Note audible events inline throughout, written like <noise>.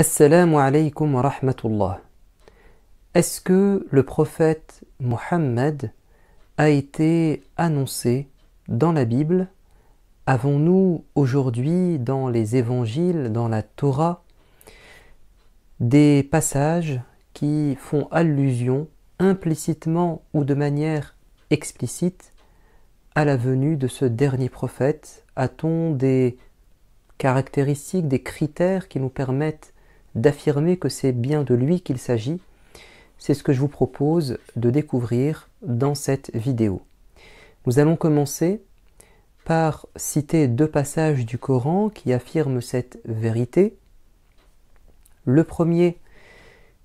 Assalamu alaykum wa rahmatullah. Est-ce que le prophète Mohammed a été annoncé dans la Bible Avons-nous aujourd'hui dans les évangiles, dans la Torah, des passages qui font allusion implicitement ou de manière explicite à la venue de ce dernier prophète A-t-on des caractéristiques, des critères qui nous permettent d'affirmer que c'est bien de lui qu'il s'agit, c'est ce que je vous propose de découvrir dans cette vidéo. Nous allons commencer par citer deux passages du Coran qui affirment cette vérité. Le premier,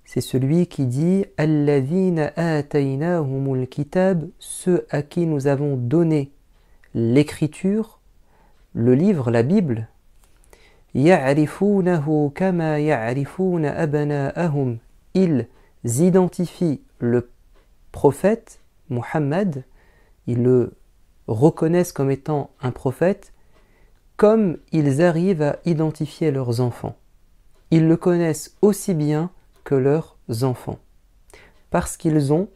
c'est celui qui dit Alladhina humul kitab, ceux à qui nous avons donné l'écriture, le livre, la Bible, ils identifient le prophète Muhammad ils le reconnaissent comme étant un prophète comme ils arrivent à identifier leurs enfants ils le connaissent aussi bien que leurs enfants parce qu'ils ont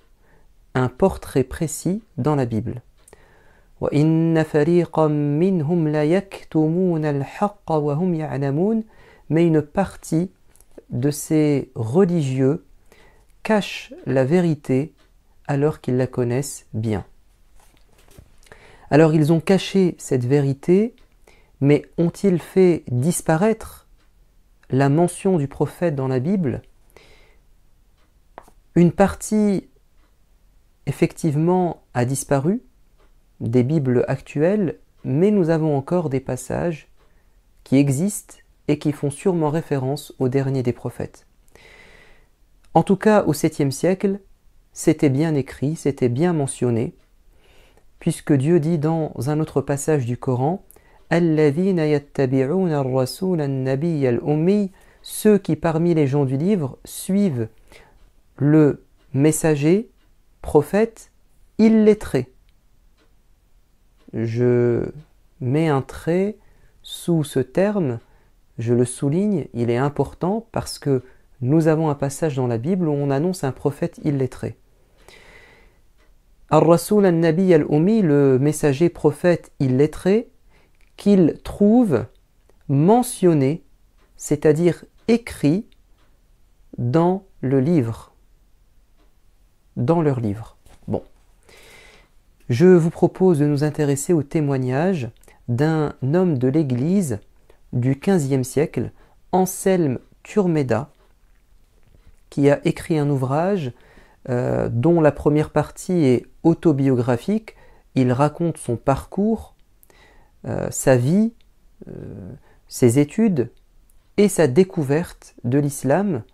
un portrait précis dans la Bible mais une partie de ces religieux cache la vérité alors qu'ils la connaissent bien. Alors ils ont caché cette vérité, mais ont-ils fait disparaître la mention du prophète dans la Bible Une partie, effectivement, a disparu, des Bibles actuelles, mais nous avons encore des passages qui existent et qui font sûrement référence au dernier des prophètes. En tout cas, au 7e siècle, c'était bien écrit, c'était bien mentionné, puisque Dieu dit dans un autre passage du Coran ceux qui parmi les gens du livre suivent le messager, prophète, illettré je mets un trait sous ce terme, je le souligne, il est important parce que nous avons un passage dans la Bible où on annonce un prophète illettré. Ar-Rasul al-Nabi al-Umi, le messager prophète illettré, qu'il trouve mentionné, c'est-à-dire écrit, dans le livre, dans leur livre je vous propose de nous intéresser au témoignage d'un homme de l'Église du XVe siècle, Anselme Turmeda, qui a écrit un ouvrage euh, dont la première partie est autobiographique. Il raconte son parcours, euh, sa vie, euh, ses études et sa découverte de l'islam.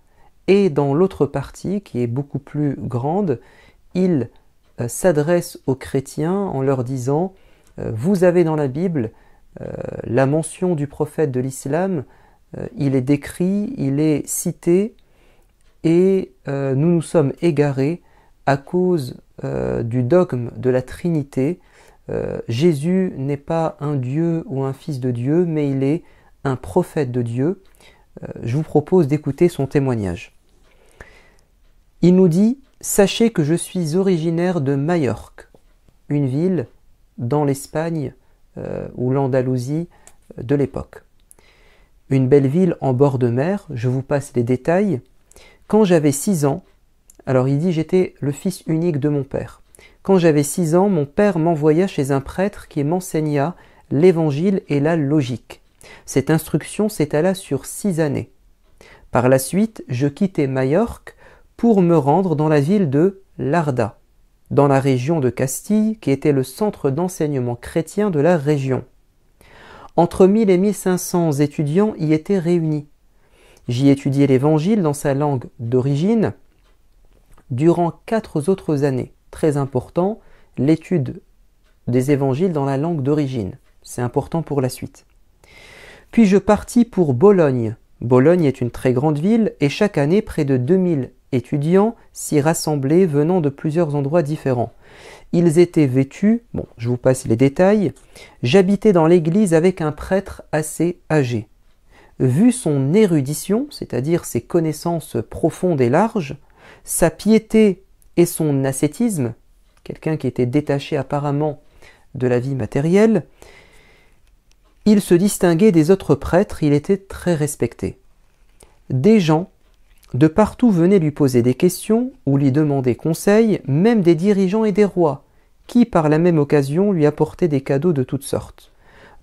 Et dans l'autre partie, qui est beaucoup plus grande, il euh, s'adresse aux chrétiens en leur disant euh, Vous avez dans la Bible euh, la mention du prophète de l'islam, il est décrit, il est cité, et nous nous sommes égarés à cause du dogme de la Trinité. Jésus n'est pas un Dieu ou un Fils de Dieu, mais il est un prophète de Dieu. je vous propose d'écouter son témoignage. Il nous dit Sachez que je suis originaire de Majorque, une ville dans l'Espagne euh, ou l'Andalousie euh, de l'époque. Une belle ville en bord de mer, je vous passe les détails. Quand j'avais 6 ans, alors il dit j'étais le fils unique de mon père. Quand j'avais 6 ans, mon père m'envoya chez un prêtre qui m'enseigna l'évangile et la logique. Cette instruction s'étala sur six années. Par la suite, je quittai Majorque pour me rendre dans la ville de Larda, dans la région de Castille, qui était le centre d'enseignement chrétien de la région. Entre 1000 et 1500 étudiants y étaient réunis. J'y étudiais l'Évangile dans sa langue d'origine durant quatre autres années. Très important, l'étude des Évangiles dans la langue d'origine. C'est important pour la suite. Puis je partis pour Bologne. Bologne est une très grande ville et chaque année près de 2000 étudiants s'y rassemblaient venant de plusieurs endroits différents. Ils étaient vêtus, bon, je vous passe les détails, j'habitais dans l'église avec un prêtre assez âgé. Vu son érudition, c'est-à-dire ses connaissances profondes et larges, sa piété et son ascétisme, quelqu'un qui était détaché apparemment de la vie matérielle, il se distinguait des autres prêtres, il était très respecté. Des gens de partout venaient lui poser des questions ou lui demander conseil, même des dirigeants et des rois, qui par la même occasion lui apportaient des cadeaux de toutes sortes,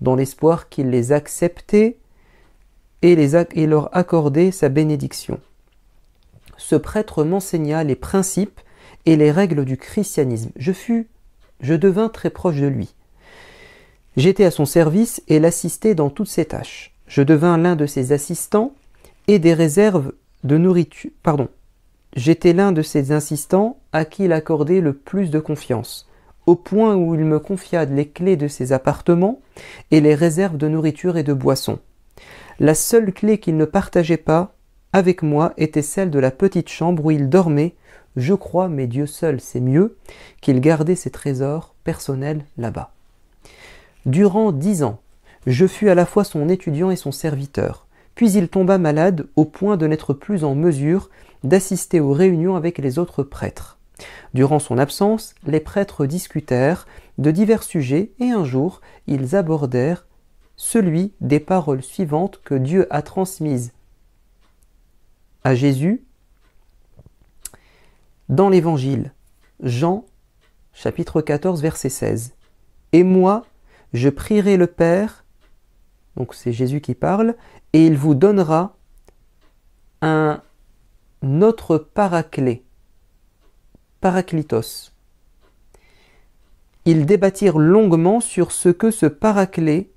dans l'espoir qu'il les acceptait et, les et leur accordait sa bénédiction. Ce prêtre m'enseigna les principes et les règles du christianisme. Je fus, je devins très proche de lui. J'étais à son service et l'assistais dans toutes ses tâches. Je devins l'un de ses assistants et des réserves de nourriture. Pardon. J'étais l'un de ses insistants à qui il accordait le plus de confiance, au point où il me confia les clés de ses appartements et les réserves de nourriture et de boissons. La seule clé qu'il ne partageait pas avec moi était celle de la petite chambre où il dormait, je crois, mais Dieu seul sait mieux, qu'il gardait ses trésors personnels là-bas. Durant dix ans, je fus à la fois son étudiant et son serviteur puis il tomba malade au point de n'être plus en mesure d'assister aux réunions avec les autres prêtres. Durant son absence, les prêtres discutèrent de divers sujets et un jour, ils abordèrent celui des paroles suivantes que Dieu a transmises à Jésus dans l'Évangile, Jean chapitre 14 verset 16. Et moi, je prierai le Père donc c'est Jésus qui parle, et il vous donnera un autre paraclet, paraclitos. Ils débattirent longuement sur ce que ce paraclet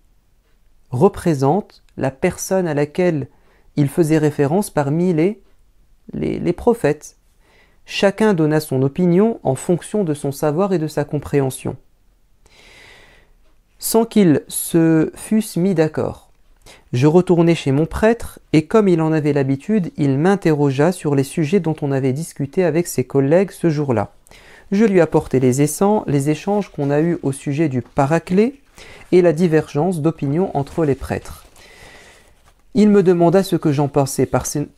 représente, la personne à laquelle il faisait référence parmi les, les prophètes. Chacun donna son opinion en fonction de son savoir et de sa compréhension sans qu'ils se fussent mis d'accord. Je retournai chez mon prêtre, et comme il en avait l'habitude, il m'interrogea sur les sujets dont on avait discuté avec ses collègues ce jour-là. Je lui apportai les essents, les échanges qu'on a eus au sujet du paraclet et la divergence d'opinion entre les prêtres. Il me demanda ce que j'en pensais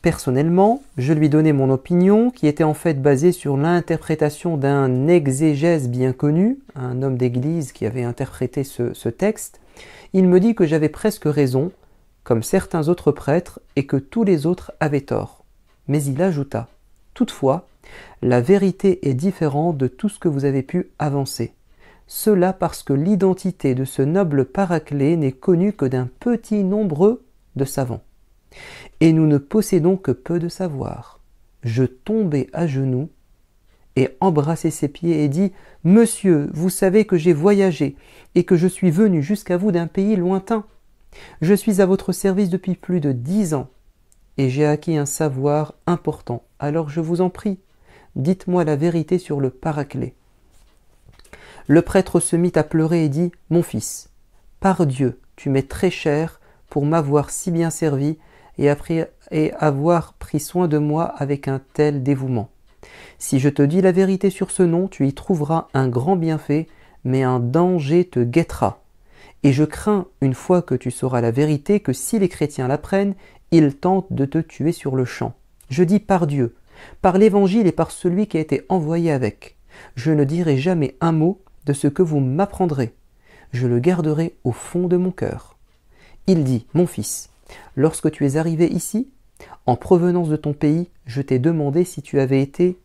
personnellement, je lui donnai mon opinion, qui était en fait basée sur l'interprétation d'un exégèse bien connu, un homme d'église qui avait interprété ce, ce texte. Il me dit que j'avais presque raison, comme certains autres prêtres, et que tous les autres avaient tort. Mais il ajouta, Toutefois, la vérité est différente de tout ce que vous avez pu avancer. Cela parce que l'identité de ce noble Paraclet n'est connue que d'un petit nombre de savants. Et nous ne possédons que peu de savoir. Je tombai à genoux et embrassai ses pieds et dis « Monsieur, vous savez que j'ai voyagé et que je suis venu jusqu'à vous d'un pays lointain. Je suis à votre service depuis plus de dix ans et j'ai acquis un savoir important. Alors je vous en prie, dites-moi la vérité sur le paraclet. Le prêtre se mit à pleurer et dit Mon fils, par Dieu, tu m'es très cher pour m'avoir si bien servi et, avoir pris soin de moi avec un tel dévouement. Si je te dis la vérité sur ce nom, tu y trouveras un grand bienfait, mais un danger te guettera. Et je crains, une fois que tu sauras la vérité, que si les chrétiens l'apprennent, ils tentent de te tuer sur le champ. Je dis par Dieu, par l'Évangile et par celui qui a été envoyé avec. Je ne dirai jamais un mot de ce que vous m'apprendrez. Je le garderai au fond de mon cœur. Il dit, Mon fils, lorsque tu es arrivé ici, en provenance de ton pays, je t'ai demandé si tu avais été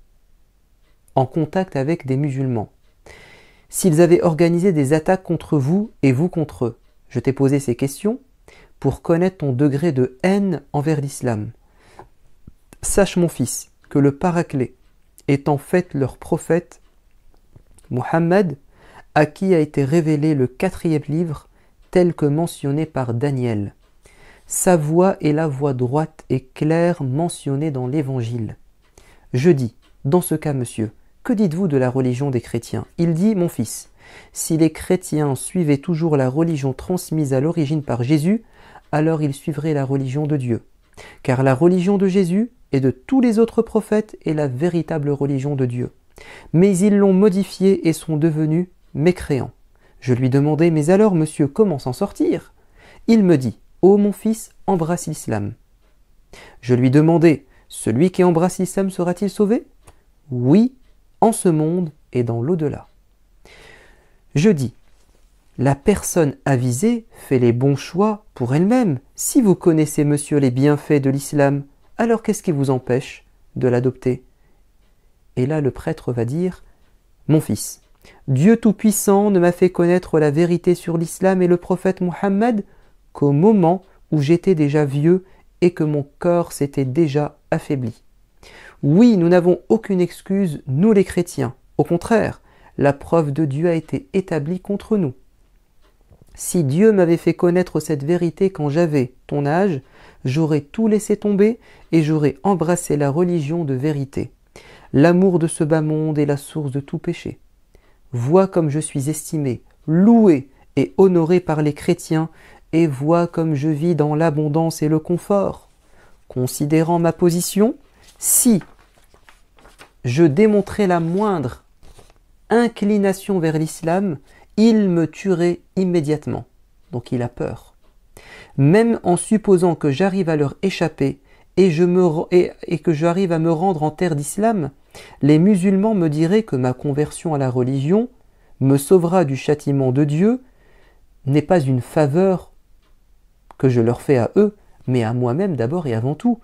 en contact avec des musulmans, s'ils avaient organisé des attaques contre vous et vous contre eux. Je t'ai posé ces questions pour connaître ton degré de haine envers l'islam. Sache mon fils que le Paraclet est en fait leur prophète, Mohammed, à qui a été révélé le quatrième livre tel que mentionné par Daniel. Sa voix est la voix droite et claire mentionnée dans l'Évangile. Je dis, dans ce cas, monsieur, que dites-vous de la religion des chrétiens Il dit, mon fils, si les chrétiens suivaient toujours la religion transmise à l'origine par Jésus, alors ils suivraient la religion de Dieu. Car la religion de Jésus et de tous les autres prophètes est la véritable religion de Dieu. Mais ils l'ont modifiée et sont devenus mécréants. Je lui demandai Mais alors, monsieur, comment s'en sortir Il me dit Ô oh, mon fils, embrasse l'islam. Je lui demandai Celui qui embrasse l'islam sera-t-il sauvé Oui, en ce monde et dans l'au-delà. Je dis La personne avisée fait les bons choix pour elle-même. Si vous connaissez, monsieur, les bienfaits de l'islam, alors qu'est-ce qui vous empêche de l'adopter Et là, le prêtre va dire Mon fils, Dieu Tout-Puissant ne m'a fait connaître la vérité sur l'islam et le prophète Mohammed qu'au moment où j'étais déjà vieux et que mon corps s'était déjà affaibli. Oui, nous n'avons aucune excuse, nous les chrétiens. Au contraire, la preuve de Dieu a été établie contre nous. Si Dieu m'avait fait connaître cette vérité quand j'avais ton âge, j'aurais tout laissé tomber et j'aurais embrassé la religion de vérité. L'amour de ce bas monde est la source de tout péché vois comme je suis estimé, loué et honoré par les chrétiens, et vois comme je vis dans l'abondance et le confort. Considérant ma position, si je démontrais la moindre inclination vers l'islam, il me tuerait immédiatement. Donc il a peur. Même en supposant que j'arrive à leur échapper et, je et que j'arrive à me rendre en terre d'islam, les musulmans me diraient que ma conversion à la religion me sauvera du châtiment de Dieu n'est pas une faveur que je leur fais à eux, mais à moi-même d'abord et avant tout.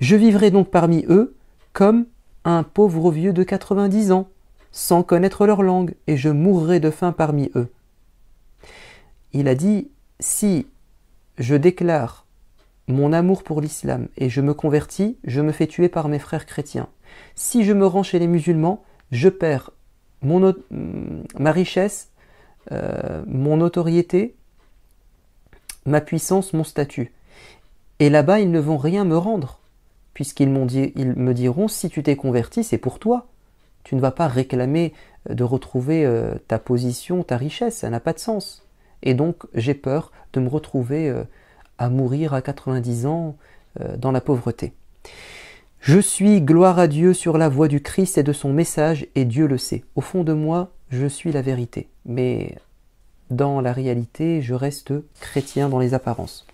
Je vivrai donc parmi eux comme un pauvre vieux de 90 ans, sans connaître leur langue, et je mourrai de faim parmi eux. Il a dit, si je déclare mon amour pour l'islam et je me convertis, je me fais tuer par mes frères chrétiens. Si je me rends chez les musulmans, je perds mm, ma richesse, euh, mon notoriété, ma puissance, mon statut. Et là-bas, ils ne vont rien me rendre, puisqu'ils me diront, si tu t'es converti, c'est pour toi. Tu ne vas pas réclamer euh, de retrouver euh, ta position, ta richesse, ça n'a pas de sens. Et donc, j'ai peur de me retrouver à mourir à 90 ans dans la pauvreté. Je suis, gloire à Dieu, sur la voie du Christ et de son message, et Dieu le sait. Au fond de moi, je suis la vérité, mais dans la réalité, je reste chrétien dans les apparences.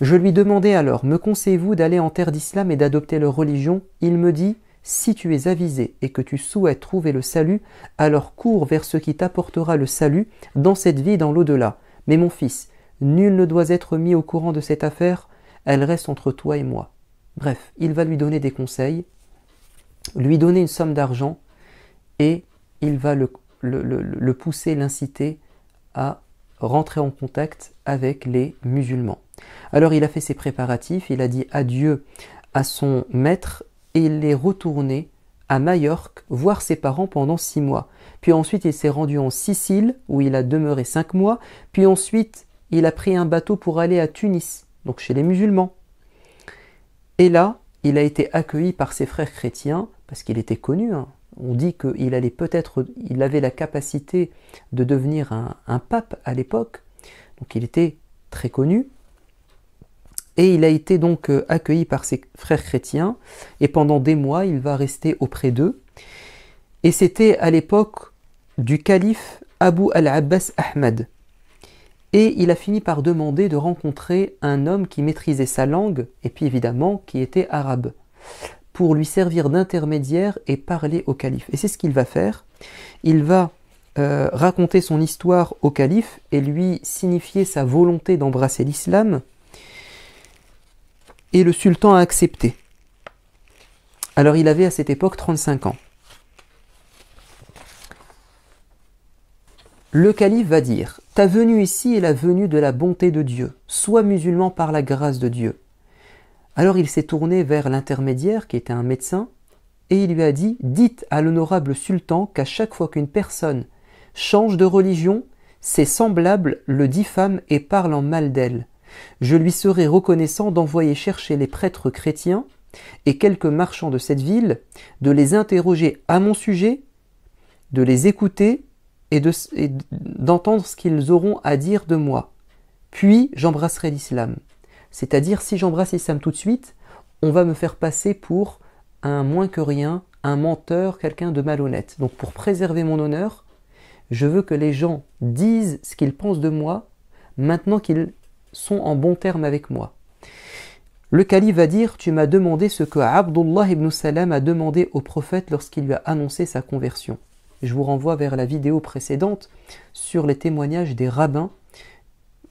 Je lui demandais alors, me conseillez-vous d'aller en terre d'islam et d'adopter leur religion Il me dit, si tu es avisé et que tu souhaites trouver le salut, alors cours vers ce qui t'apportera le salut dans cette vie et dans l'au-delà. Mais mon fils, nul ne doit être mis au courant de cette affaire, elle reste entre toi et moi. Bref, il va lui donner des conseils, lui donner une somme d'argent et il va le, pousser, l'inciter à rentrer en contact avec les musulmans. Alors il a fait ses préparatifs, il a dit adieu à son maître et il est retourné à Majorque voir ses parents pendant six mois. Puis ensuite il s'est rendu en Sicile où il a demeuré cinq mois. Puis ensuite il a pris un bateau pour aller à Tunis, donc chez les musulmans. Et là, il a été accueilli par ses frères chrétiens, parce qu'il était connu. Hein. On dit qu'il allait peut-être, il avait la capacité de devenir un, pape à l'époque, donc il était très connu. Et il a été donc euh, accueilli par ses frères chrétiens, et pendant des mois, il va rester auprès d'eux. Et c'était à l'époque du calife Abu al-Abbas Ahmad. Et il a fini par demander de rencontrer un homme qui maîtrisait sa langue, et puis évidemment qui était arabe, pour lui servir d'intermédiaire et parler au calife. Et c'est ce qu'il va faire. Il va euh, raconter son histoire au calife et lui signifier sa volonté d'embrasser l'islam. Et le sultan a accepté. Alors il avait à cette époque 35 ans. Le calife va dire ta venue ici est la venue de la bonté de Dieu. Sois musulman par la grâce de Dieu. Alors il s'est tourné vers l'intermédiaire, qui était un médecin, et il lui a dit Dites à l'honorable sultan qu'à chaque fois qu'une personne change de religion, ses semblables le diffament et parlent en mal d'elle. Je lui serai reconnaissant d'envoyer chercher les prêtres chrétiens et quelques marchands de cette ville, de les interroger à mon sujet, de les écouter et d'entendre ce qu'ils auront à dire de moi. Puis j'embrasserai l'islam. C'est-à-dire, si j'embrasse l'islam tout de suite, on va me faire passer pour un moins que rien, un menteur, quelqu'un de malhonnête. Donc pour préserver mon honneur, je veux que les gens disent ce qu'ils pensent de moi maintenant qu'ils sont en bon terme avec moi. Le calife va dire Tu m'as demandé ce que Abdullah ibn Salam a demandé au prophète lorsqu'il lui a annoncé sa conversion je vous renvoie vers la vidéo précédente sur les témoignages des rabbins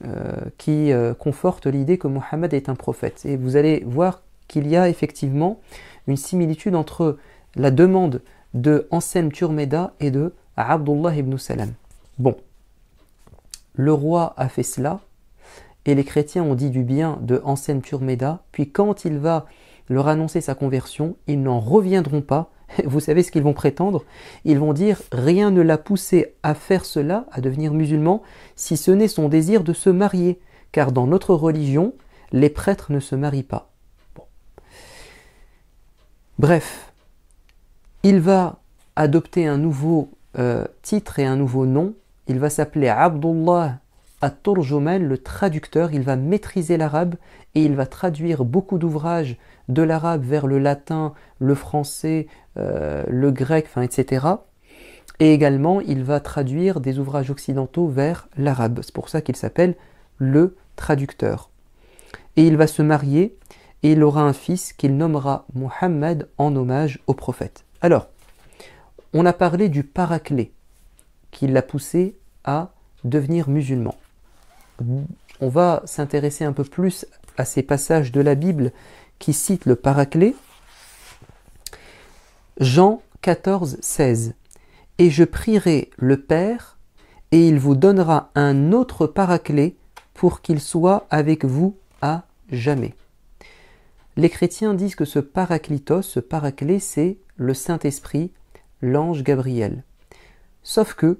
euh, qui euh, confortent l'idée que Mohammed est un prophète. Et vous allez voir qu'il y a effectivement une similitude entre la demande de Anselm Turmeda et de Abdullah ibn Salam. Bon, le roi a fait cela, et les chrétiens ont dit du bien de Anselm Turmeda, puis quand il va leur annoncer sa conversion, ils n'en reviendront pas <laughs> vous savez ce qu'ils vont prétendre Ils vont dire rien ne l'a poussé à faire cela, à devenir musulman, si ce n'est son désir de se marier, car dans notre religion, les prêtres ne se marient pas. Bref, il va adopter un nouveau euh, titre et un nouveau nom, il va s'appeler Abdullah à Turjuman, le traducteur, il va maîtriser l'arabe et il va traduire beaucoup d'ouvrages de l'arabe vers le latin, le français, euh, le grec, etc. Et également, il va traduire des ouvrages occidentaux vers l'arabe. C'est pour ça qu'il s'appelle le traducteur. Et il va se marier et il aura un fils qu'il nommera Mohammed en hommage au prophète. Alors, on a parlé du paraclet qui l'a poussé à devenir musulman on va s'intéresser un peu plus à ces passages de la Bible qui citent le Paraclet. Jean 14, 16. Et je prierai le Père, et il vous donnera un autre Paraclet pour qu'il soit avec vous à jamais. Les chrétiens disent que ce Paraclitos, ce Paraclet, c'est le Saint-Esprit, l'ange Gabriel. Sauf que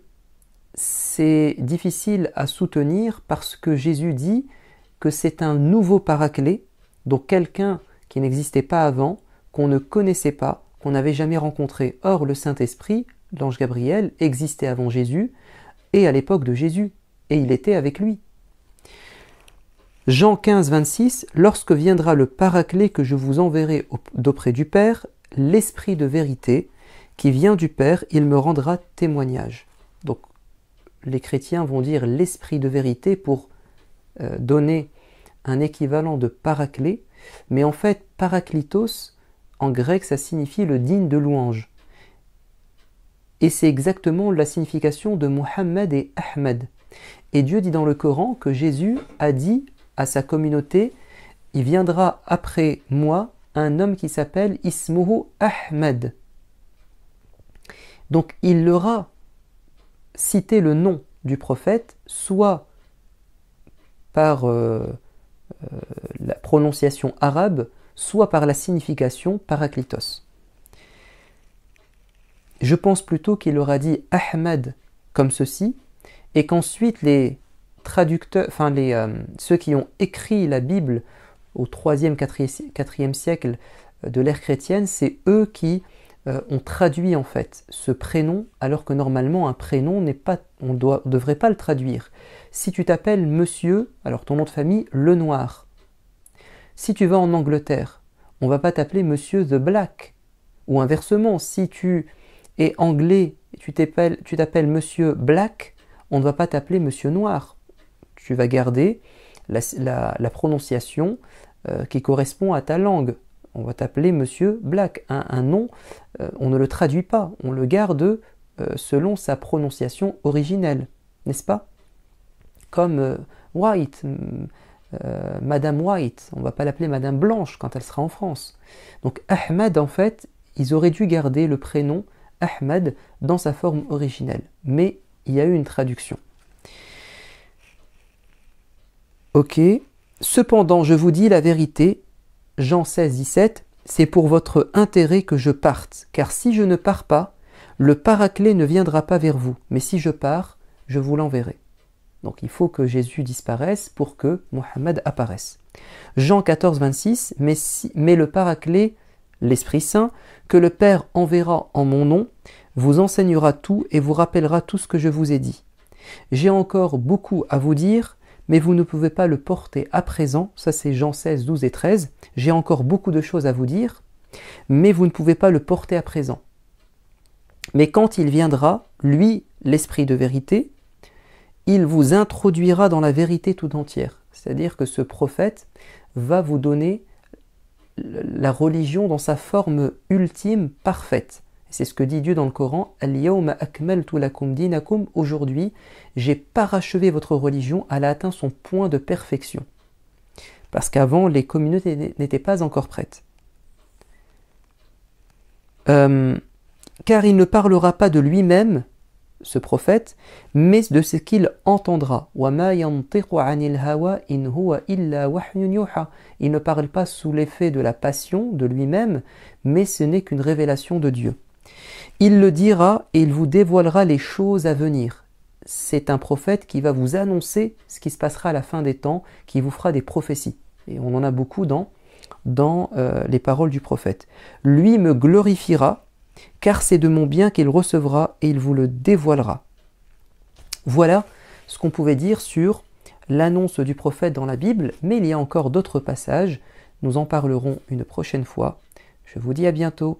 c'est difficile à soutenir parce que Jésus dit que c'est un nouveau paraclet, donc quelqu'un qui n'existait pas avant, qu'on ne connaissait pas, qu'on n'avait jamais rencontré. Or, le Saint-Esprit, l'ange Gabriel, existait avant Jésus et à l'époque de Jésus, et il était avec lui. Jean 15, 26, Lorsque viendra le paraclet que je vous enverrai d'auprès du Père, l'Esprit de vérité, qui vient du Père, il me rendra témoignage. Donc les chrétiens vont dire l'esprit de vérité pour euh, donner un équivalent de paraclet, mais en fait, paraclitos, en grec, ça signifie le digne de louange. Et c'est exactement la signification de Mohammed et Ahmed. Et Dieu dit dans le Coran que Jésus a dit à sa communauté, il viendra après moi un homme qui s'appelle Ismuhu Ahmed. Donc il l'aura citer le nom du prophète, soit par euh, euh, la prononciation arabe, soit par la signification paraclitos. Je pense plutôt qu'il aura dit Ahmad comme ceci, et qu'ensuite les traducteurs, enfin les, euh, ceux qui ont écrit la Bible au 3 e siècle de l'ère chrétienne, c'est eux qui euh, on traduit en fait ce prénom alors que normalement un prénom n'est pas, on ne devrait pas le traduire. Si tu t'appelles Monsieur, alors ton nom de famille Le Noir. Si tu vas en Angleterre, on va pas t'appeler Monsieur the Black. Ou inversement, si tu es anglais et tu t'appelles Monsieur Black, on ne va pas t'appeler Monsieur Noir. Tu vas garder la, prononciation euh, qui correspond à ta langue on va t'appeler Monsieur Black. Un, nom, euh, on ne le traduit pas, on le garde euh, selon sa prononciation originelle, n'est-ce pas Comme euh, White, Madame White, on ne va pas l'appeler Madame Blanche quand elle sera en France. Donc Ahmed, en fait, ils auraient dû garder le prénom Ahmed dans sa forme originelle, mais il y a eu une traduction. Ok. Cependant, je vous dis la vérité, Jean 16, 17, C'est pour votre intérêt que je parte, car si je ne pars pas, le paraclet ne viendra pas vers vous, mais si je pars, je vous l'enverrai. Donc il faut que Jésus disparaisse pour que Mohammed apparaisse. Jean 14, 26, mais, le paraclet, l'Esprit Saint, que le Père enverra en mon nom, vous enseignera tout et vous rappellera tout ce que je vous ai dit. J'ai encore beaucoup à vous dire, mais vous ne pouvez pas le porter à présent, ça c'est Jean 16, 12 et 13, j'ai encore beaucoup de choses à vous dire, mais vous ne pouvez pas le porter à présent. Mais quand il viendra, lui, l'Esprit de vérité, il vous introduira dans la vérité tout entière. C'est-à-dire que ce prophète va vous donner la religion dans sa forme ultime, parfaite. C'est ce que dit Dieu dans le Coran Aujourd'hui, j'ai parachevé votre religion, elle a atteint son point de perfection. Parce qu'avant, les communautés n'étaient pas encore prêtes. Euh, car il ne parlera pas de lui-même, ce prophète, mais de ce qu'il entendra. Il ne parle pas sous l'effet de la passion de lui-même, mais ce n'est qu'une révélation de Dieu. Il le dira et il vous dévoilera les choses à venir. C'est un prophète qui va vous annoncer ce qui se passera à la fin des temps, qui vous fera des prophéties. Et on en a beaucoup dans, dans euh, les paroles du prophète. Lui me glorifiera, car c'est de mon bien qu'il recevra et il vous le dévoilera. Voilà ce qu'on pouvait dire sur l'annonce du prophète dans la Bible, mais il y a encore d'autres passages. Nous en parlerons une prochaine fois. Je vous dis à bientôt.